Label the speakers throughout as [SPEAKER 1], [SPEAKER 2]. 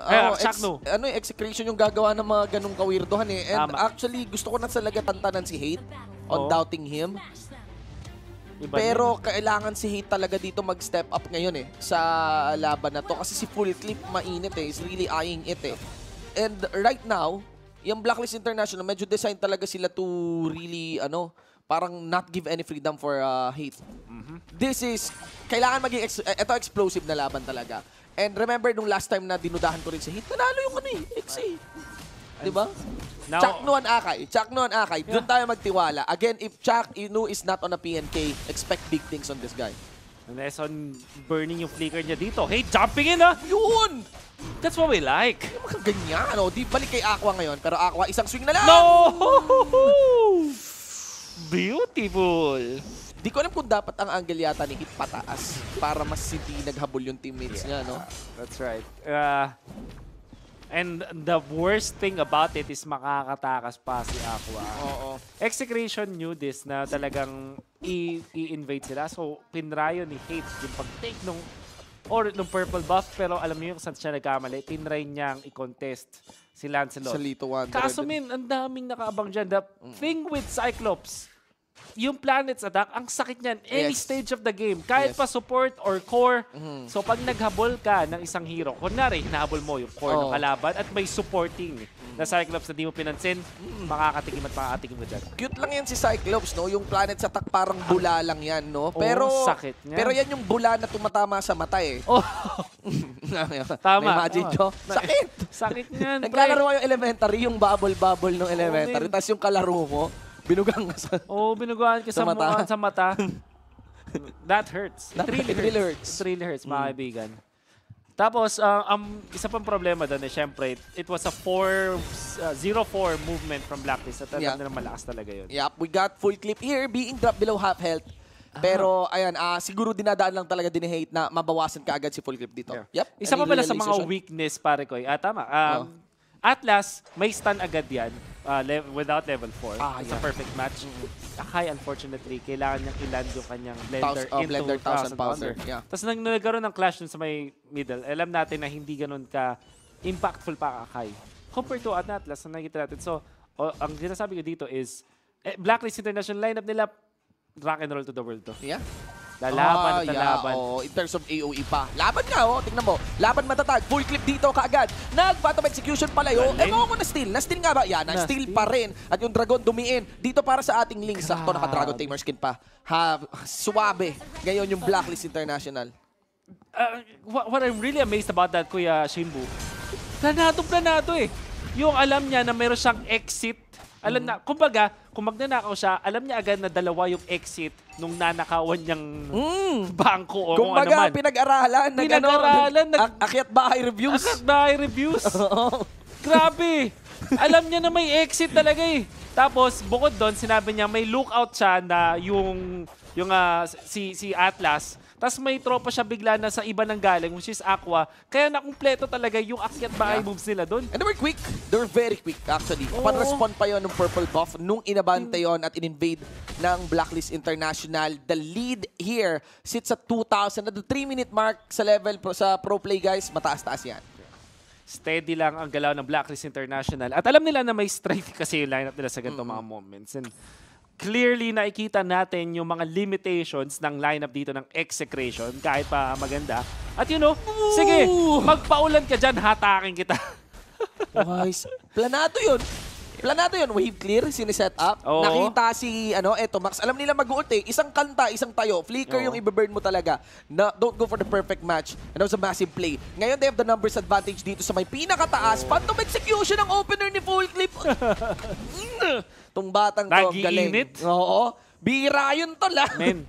[SPEAKER 1] Oh, ex, Ano
[SPEAKER 2] yung eh, execration yung gagawa ng mga ganung kawirdohan eh. And Tama. actually, gusto ko na talaga tantanan si Hate on Oo. doubting him. Iba Pero kailangan si Hate talaga dito mag-step up ngayon eh sa laban na to. Kasi si Full Clip mainit eh. He's really eyeing it eh. And right now, yung Blacklist International, medyo design talaga sila to really, ano, parang not give any freedom for uh, hate. Mm -hmm. This is, kailangan maging, ex ito e-, explosive na laban talaga. And remember nung last time na dinudahan ko rin si Hate, nanalo yung ano eh, XA. Diba? Now, Chak Nuan Akay. Chuck Nuan Akay. Yeah. Doon tayo magtiwala. Again, if Chuck Inu is not on a PNK, expect big things on this guy. Unless on burning yung flicker niya dito. Hey, jumping in ah! Yun! That's what we like. Ganyan, oh. Di balik kay Aqua ngayon, pero Aqua isang swing na lang! No! Beautiful! Di ko alam kung dapat ang angle yata ni Hit pataas para mas hindi naghabol yung teammates yeah, niya, no? That's right. Uh,
[SPEAKER 1] and the worst thing about it is makakatakas pa si Aqua. Oo. Execration knew this na talagang i-invade sila. So, pinrayo ni Hate yung pag-take nung or nung purple buff pero alam niyo yung saan siya nagkamali, tinry niyang i-contest si Lancelot. Sa Lito Kaso min, ang daming nakaabang dyan. The thing with Cyclops, yung planet's attack, ang sakit niyan any Yes. stage of the game. Kahit Yes. pa support or core. Mm-hmm. So pag naghabol ka ng isang hero, kunwari, hinahabol mo yung core ng kalaban at may supporting mm-hmm. na Cyclops na di mo pinansin, mm-hmm. makakatikim at makakatikim ka dyan.
[SPEAKER 2] Cute lang yan si Cyclops, no? Yung planet sa tak parang bula lang yan, no? Oo, Pero, sakit niya. pero yan yung bula na tumatama sa mata, eh. Oh, nga. Tama. May imagine nyo. Sakit! Sakit niyan. Naglalaro yung elementary, yung bubble-bubble ng elementary. Tapos yung kalaro mo, binugang ka sa... Oo, oh, binugaan ka sa, mata. sa mata.
[SPEAKER 1] That hurts. That really hurts. really hurts. It really hurts, mga mm. kaibigan. Tapos, uh, um, isa pang problema doon, eh, syempre, it, was a 4-0-4 uh, movement from Blacklist. At yeah. na malakas
[SPEAKER 2] talaga yun. Yep, we got full clip here, being dropped below half health. Pero ayan, ah, siguro dinadaan lang talaga din hate na mabawasan ka agad si full grip dito. Yeah. Yep. Isa pa pala sa mga
[SPEAKER 1] weakness, pare ko. eh. Ah, tama. Um, oh. Atlas, may stun agad yan ah, le- without level 4. Ah, It's a perfect match. Mm-hmm. Akai, ah, unfortunately, kailangan niyang iland yung kanyang blender Thousand- oh, into blender, Thousand 1000 Pounder. Yeah. Tapos nang nagkaroon ng clash dun sa may middle, alam natin na hindi ganun ka impactful pa Akai. Compared to Atlas na nakikita natin. So, o- oh, ang sinasabi ko dito is, eh, Blacklist International lineup nila rock and roll to the world to. Yeah.
[SPEAKER 2] Lalaban ah, at lalaban. Yeah, oh, in terms of AOE pa. Laban nga, oh. Tingnan mo. Laban matatag. Full clip dito kaagad. Nag-bottom execution palayo. Eh, mo ko na steal. Na steal nga ba? Yan, na steal pa rin. At yung dragon dumiin. Dito para sa ating links. Grabe. Sakto, naka-dragon tamer skin pa. Ha, suwabe. Ngayon yung Blacklist International.
[SPEAKER 1] Uh, what, what I'm really amazed about that, Kuya Shimbu, planado-planado eh. Yung alam niya na meron siyang exit alam mm. na, kumbaga, kung magnanakaw siya, alam niya agad na dalawa yung exit nung nanakawan niyang Mm. bangko o kung Kung ano man. pinag-aralan. nag- ano, Pinag-aralan, nag- akyat bahay reviews. Akyat bahay reviews. Grabe. Alam niya na may exit talaga eh. Tapos bukod doon, sinabi niya may lookout siya na yung yung ah, si si Atlas tapos may tropa siya bigla na sa iba ng galing, which is Aqua. Kaya nakumpleto talaga
[SPEAKER 2] yung akyat bahay yeah. moves nila doon. And they were quick. They were very quick, actually. Oo. respond pa yon ng purple buff nung inabante yon at in-invade ng Blacklist International. The lead here sits at 2,000 at the 3-minute mark sa level sa pro play, guys. Mataas-taas yan
[SPEAKER 1] steady lang ang galaw ng Blacklist International. At alam nila na may strength kasi yung lineup nila sa ganitong mm -hmm. mga moments. And clearly nakikita natin yung mga limitations ng lineup dito ng execration kahit pa maganda. At you know, Ooh! sige, magpaulan ka dyan, hatakin kita.
[SPEAKER 2] Guys, planado yun. Planado yun, wave clear, siniset up. Oo. Nakita si, ano, eto, Max. Alam nila mag-ult eh. Isang kanta, isang tayo. Flicker Oo. yung i-burn mo talaga. Na, don't go for the perfect match. And that was a massive play. Ngayon, they have the numbers advantage dito sa may pinakataas. Phantom execution ng opener ni Full Clip. Itong batang to, galing. Nagiinit? Oo. Bira yun to ah. Men.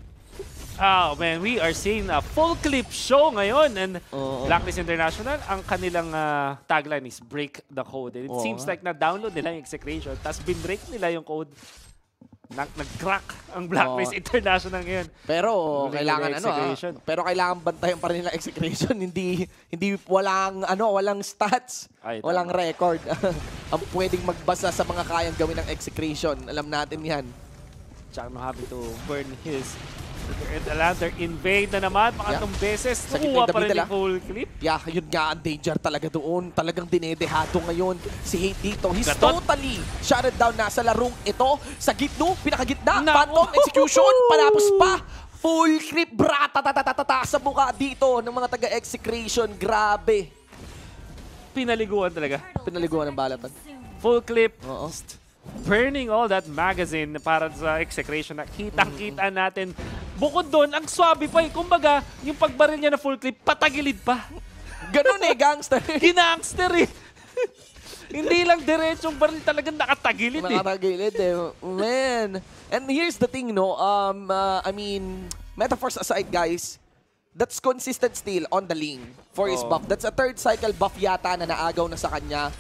[SPEAKER 2] Oh
[SPEAKER 1] man, we are seeing a full clip show ngayon and oh, Blacklist International, ang kanilang uh, tagline is break the code. And it oh, seems like na-download nila yung execration tapos bin nila yung code. Nag-crack
[SPEAKER 2] ang Blacklist oh. International ngayon. Pero Nung kailangan ano ah, pero kailangan bantayan pa rin nila execration, hindi hindi walang ano, walang stats, Ay, walang tama. record. ang pwedeng magbasa sa mga kayang gawin ng execration. Alam natin 'yan. Chang no happy to burn his And Alander invade na naman mga yeah. beses. Nakuha pa rin yung Full clip. Yeah, yun nga ang danger talaga doon. Talagang dinedehato ngayon si Hate dito. He's Gatot. totally shutted down na sa larong ito. Sa gitno, pinakagitna. Na Phantom execution. Panapos pa full Clip. creep bratatatatata sa buka dito ng mga taga-execration. Grabe.
[SPEAKER 1] Pinaliguan talaga. Pinaliguan ng balatan. Full clip. Oo. Burning all that magazine para sa execration na kitang-kita natin Bukod doon, ang swabe pa eh. Kumbaga, yung pagbaril niya na full clip, patagilid pa. Ganun eh, gangster.
[SPEAKER 2] Ginangster eh. eh. Hindi lang diretsong baril talagang nakatagilid eh. Nakatagilid eh. Man. And here's the thing, no? Um, uh, I mean, metaphors aside, guys, that's consistent still on the lane for his oh. buff. That's a third cycle buff yata na naagaw na sa kanya.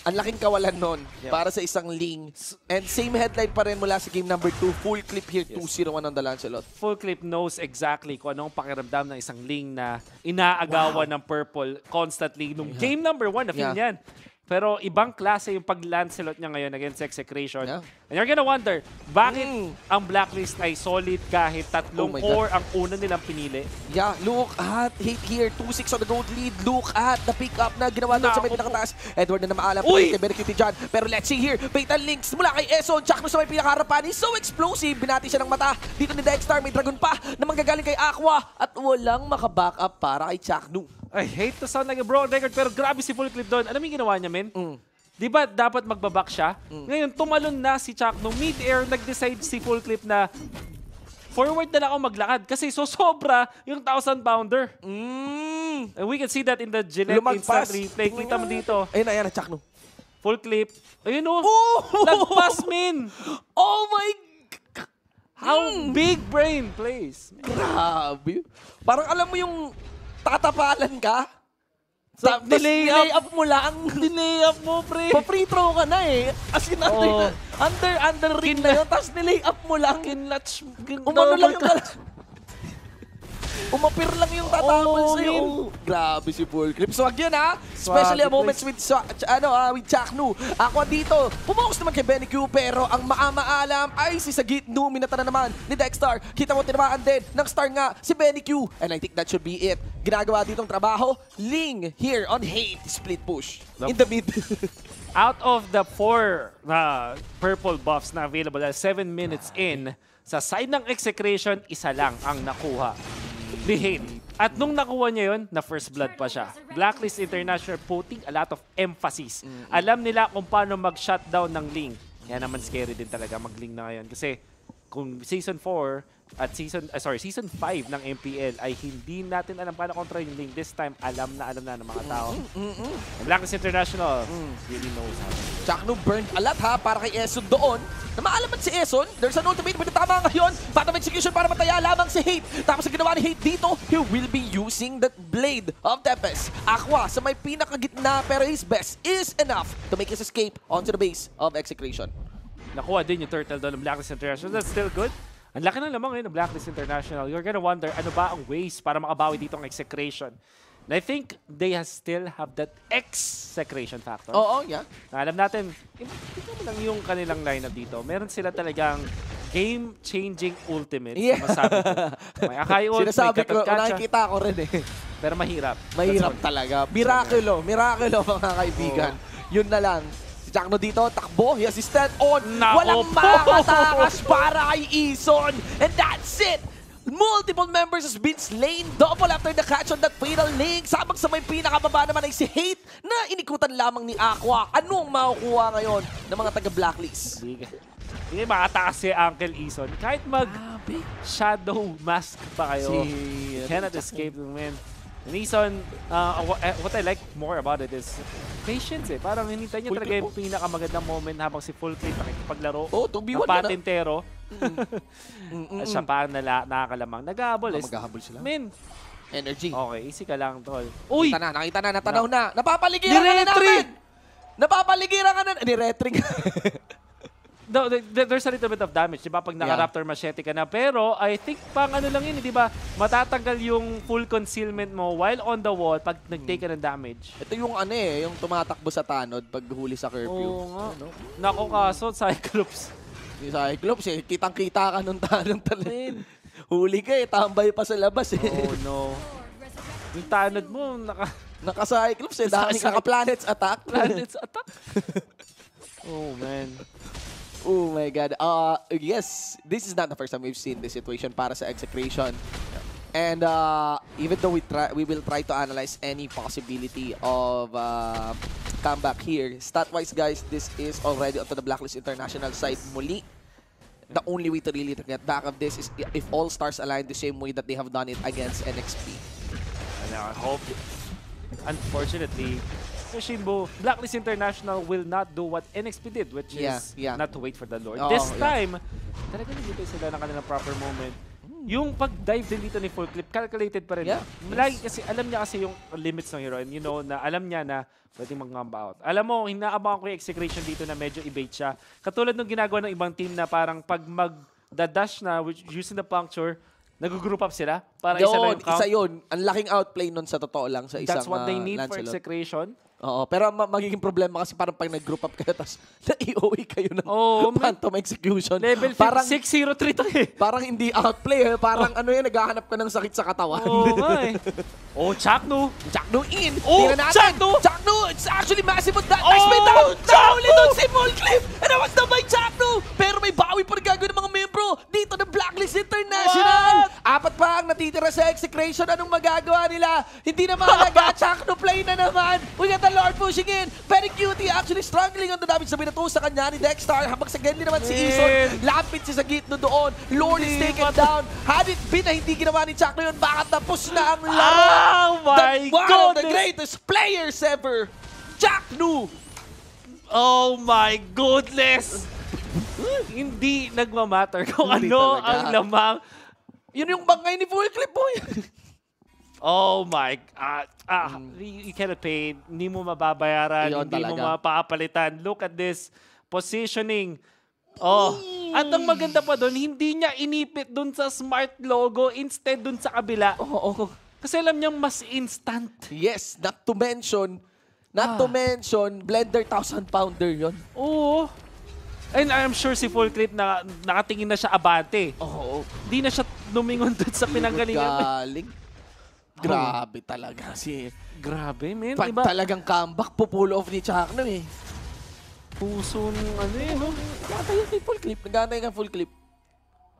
[SPEAKER 2] Ang laking kawalan nun yep. para sa isang Ling. And same headline pa rin mula sa game number 2. Full clip here, yes. 2-0-1 on the Lancelot. Full clip
[SPEAKER 1] knows exactly kung anong pakiramdam ng isang Ling na inaagawan wow. ng purple constantly. Nung game number 1, na yeah. Pero ibang klase yung pag-Lancelot niya ngayon against Execration. Yeah. And you're gonna wonder, bakit mm. ang blacklist ay solid kahit tatlong oh core ang
[SPEAKER 2] una nilang pinili? Yeah, look at hit here. 2-6 on the gold lead. Look at the pick up na ginawa doon sa may pinakataas. Edward na namaalam. Uy! Benecute dyan. Pero let's see here. Fatal links mula kay Eson. Chakno sa may pinakaharapan. He's so explosive. Binati siya ng mata. Dito ni Dexstar. May dragon pa na manggagaling kay Aqua. At walang makaback up para kay Chakno. I hate to sound like a broken
[SPEAKER 1] record pero grabe si Full Clip doon. Ano mo ginawa niya, men? Mm 'di ba dapat magbaback siya? Mm. Ngayon tumalon na si Chakno mid-air, nag-decide si Full Clip na forward na lang ako maglakad kasi so sobra yung thousand pounder. Mm. And we can see that in the Gillette Lumagpas. instant replay. Kita mo dito.
[SPEAKER 2] Ayun, ayun, Chakno.
[SPEAKER 1] Full clip. Ayun o. Oh. oh!
[SPEAKER 2] Nagpass, min. Oh my How mm. big brain please. Grabe. Parang alam mo yung tatapalan ka, sa, delay, delay up. up mo lang. delay up mo, pre. Pa-free throw ka na eh. As in, under, oh. under, under ring na yun. Tapos delay up mo lang. Kinlatch. Umano lang yung Umapir lang yung tatapal oh, sa'yo. Oh, grabe si Full Clip. yun ha. Especially a moments with, sa, ano, uh, with Jack Nu. Aqua ah, dito. Pumokus naman kay Benny Q pero ang maamaalam ay si Sagit Nu. Minata na naman ni Dexstar. Kita mo tinamaan din ng star nga si Benny Q. And I think that should be it. Ginagawa ditong trabaho. Ling here on hate split push. In the mid. out of the four uh,
[SPEAKER 1] purple buffs na available, uh, seven minutes in, sa side ng execration, isa lang ang nakuha the hate. At nung nakuha niya yon na first blood pa siya. Blacklist International putting a lot of emphasis. Mm-hmm. Alam nila kung paano mag-shutdown ng Ling. Kaya naman scary din talaga mag-Ling na ngayon. Kasi kung Season 4 at Season, uh, sorry, Season 5 ng MPL ay hindi natin alam paano kontra yung Ling. This time, alam na alam na ng mga tao.
[SPEAKER 2] Mm-hmm. Blacklist International mm. really knows how. Tsaka no burned a lot ha para kay Esun doon na maalaman si Eson. There's an ultimate with tama ngayon. Phantom Execution para mataya lamang si Hate. Tapos ang ginawa ni Hate dito, he will be using the Blade of Tempest. Aqua sa may pinakagitna pero his best is enough to make his escape onto the base of Execution. Nakuha din yung turtle doon ng Blacklist International. That's still good. Ang laki na lamang ngayon ng Blacklist International.
[SPEAKER 1] You're gonna wonder, ano ba ang ways para makabawi dito ang Execration? And I think they has still have that X-secretion factor. Oo, yeah. Na alam natin, mo lang yung kanilang lineup dito. Meron sila talagang game-changing ultimate. Yeah. Masabi ko.
[SPEAKER 2] May Akai ult, Sinasabi may ko, nakikita ko rin eh. Pero mahirap. Mahirap talaga. Miraculo, miraculo mga kaibigan. Oh. Yun na lang. Si Jackno dito, takbo, he assisted on. Na Walang makatakas para kay Eason. And that's it! Multiple members has been slain. Double after the catch on that fatal link. Sabag sa may pinakababa naman ay si Hate na inikutan lamang ni Aqua. Ano ang makukuha ngayon ng mga taga-blacklist? Hindi
[SPEAKER 1] makataas si Uncle Eason. Kahit
[SPEAKER 2] mag-shadow mask
[SPEAKER 1] pa kayo, si... you ano, cannot escape the wind. And Eason, uh, eh, what I like more about it is patience eh. Parang hinintay niya talaga yung pinakamagandang moment habang si Full Plate nakikipaglaro. Oh, 2v1 na. Ah. Patentero. Na.
[SPEAKER 2] Mm. Mm-mm. siya
[SPEAKER 1] parang nala- nakakalamang. Nag-ahabol. Ah, maghahabol sila. Min. Energy. Okay, easy ka lang, tol.
[SPEAKER 2] Uy! Nakita na, nakita na, natanaw na. Napapaligiran ka na Niretry! namin! Napapaligiran ka na. Niretry ka.
[SPEAKER 1] No, th- there's a little bit of damage, di ba? Pag naka-Raptor Machete ka na. Pero I think pang ano lang yun, eh, di ba? Matatanggal yung full concealment mo while on the wall pag nag-take ka ng damage.
[SPEAKER 2] Ito yung ano eh, yung tumatakbo sa tanod pag huli sa curfew. Oo nga. Ano? Nako kaso, Cyclops. Si Cyclops eh, kitang-kita ka nung tanong talon. Huli ka eh, tambay pa sa labas eh. Oh no. Yung tanod mo, naka... Naka-Cyclops eh, dahil naka-Planets Attack. Planets Attack? oh man. Oh my god. Uh, yes, this is not the first time we've seen this situation para sa execration. And uh, even though we try, we will try to analyze any possibility of uh, comeback here. Stat-wise, guys, this is already onto the Blacklist International side muli. The only way to really get back of this is if all stars align the same way that they have done it against NXP. And I hope, unfortunately,
[SPEAKER 1] Yoshinbo, Blacklist International will not do what NXP did, which yeah, is yeah. not to wait for the Lord. Oh, this yeah. time, talaga nagigay sila ng kanilang proper moment yung pag-dive din dito ni Full calculated pa rin. Yeah. Yes. kasi, alam niya kasi yung limits ng hero. And you know, na alam niya na pwedeng mag-ngamba out. Alam mo, hinaabangan ko yung execution dito na medyo i siya. Katulad ng ginagawa ng ibang team na parang pag mag-dash na which, using the puncture, Nag-group
[SPEAKER 2] up sila para Yon, isa lang yung count. Isa yun. Ang laking outplay nun sa totoo lang sa isang That's what they ah, need uh, for execration. Oo, pero ma- magiging problema kasi parang pag nag-group up kayo tapos na-EOE kayo ng Oo, phantom execution. Level parang, 603 to eh. parang hindi outplay eh. Parang oh. ano yan, naghahanap ka ng sakit sa katawan. Oo nga eh. Oh, Chakno! Chakno in! Oh, Chaknu! Chakno! It's actually massive on that. Oh, nice may down! doon si Molcliff! And that was down by Chakno! Pero may bawi pa rin gagawin ng mga membro dito ng Blacklist International! What? Apat pa ang natitira sa execration. Anong magagawa nila? Hindi na mahalaga. Chakno play na naman! We got the Lord pushing in! Very cutie actually struggling on the damage na binato sa kanya ni Dexter. Habang sa Genly naman si Ison. Lapit siya sa gitno doon. Lord is taken down. Had it been na hindi ginawa ni Chakno yun, baka tapos na ang laro! Ah! Oh my god! the greatest players ever, Jack Nu! Oh my goodness!
[SPEAKER 1] Hindi nagmamatter kung Hindi ano talaga. ang lamang. Yun yung bangay
[SPEAKER 2] ni Full Clip mo
[SPEAKER 1] Oh my, ah, ah, mm. you cannot pay, hindi mo mababayaran, hindi mo mapapalitan. Look at this positioning. Oh, at ang maganda pa doon, hindi niya inipit doon sa smart logo,
[SPEAKER 2] instead doon sa kabila. Oh, oh. Kasi alam niyang mas instant. Yes, not to mention, not ah. to mention, blender 1,000 pounder yon. Oo. And
[SPEAKER 1] I'm sure si Full Creep na nakatingin na siya abante. Oo. Oh, Di na siya numingon doon sa pinanggalingan. Galing. Grabe
[SPEAKER 2] talaga si... Grabe, men. Pag diba? talagang comeback, pupull off ni Chakno eh. Puso ng ano eh, no? Gata yung full clip. Nagana yung full clip.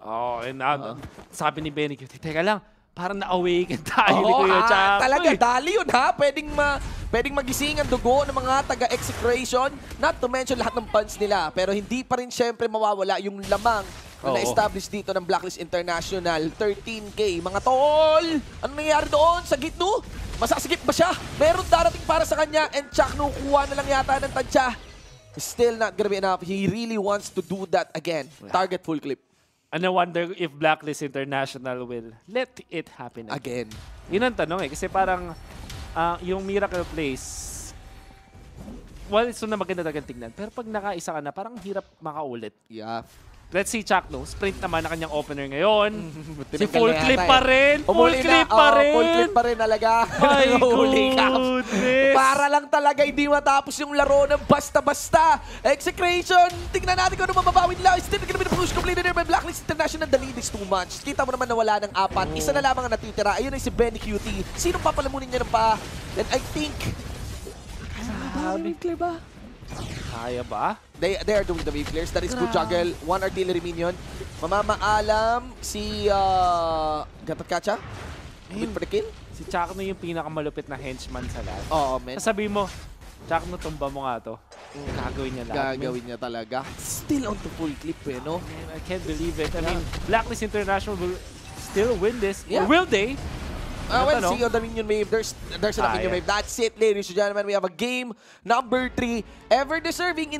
[SPEAKER 1] Oh, and uh, ah, uh ah. -huh. sabi ni Benny, teka
[SPEAKER 2] lang, para na-awaken tayo Oo, ni Kuya ah, Chapo. talaga, dali yun ha. Pwedeng, ma pwedeng magising ang dugo ng mga taga-execration. Not to mention lahat ng puns nila. Pero hindi pa rin siyempre mawawala yung lamang na na-establish dito ng Blacklist International. 13K. Mga tol! Ano nangyayari doon sa gitno? Masasagip ba siya? Meron darating para sa kanya and Chuck kuha na lang yata ng tansya. Still not gonna be enough. He really wants to do that again. Target full clip. And I wonder if Blacklist International will
[SPEAKER 1] let it happen again. again. Yun ang tanong eh. Kasi parang uh, yung Miracle Place, well, it's so na maganda talagang tingnan. Pero pag nakaisa ka na, parang hirap makaulit. Yeah. Let's see Chuck No. Sprint naman na kanyang opener ngayon. si full clip pa rin. Full clip pa rin. Full clip pa
[SPEAKER 2] rin talaga. My goodness. Para lang talaga hindi matapos yung laro ng basta-basta. Execration. Tingnan natin kung ano mababawi nila. Still gonna be the push completed there by Blacklist International. The lead is too much. Kita mo naman nawala wala ng apat. Isa na lamang ang natitira. Ayun ay si Benny QT. Sino papalamunin niya ng pa? And I think... Ano ba? Ano ah? ba? Kaya ba? They, they are doing the wave clears. That is good juggle. One artillery minion. Mamamaalam si uh, Gatot Kacha. Good for the kill. Si Chakno yung pinakamalupit na henchman sa lahat. Oo, oh, man.
[SPEAKER 1] Sabi mo, Chakno, tumba mo nga to. Mm. Gagawin niya lahat. Gagawin niya talaga. Still
[SPEAKER 2] on the full clip eh, no? Oh, man, I can't believe it. I yeah. mean, Blacklist International will still win this. Yeah. Or will they? Uh, well, ano? see on the minion wave. There's, there's ah, minion wave. That's it, ladies and gentlemen. We have a game number three. Ever deserving in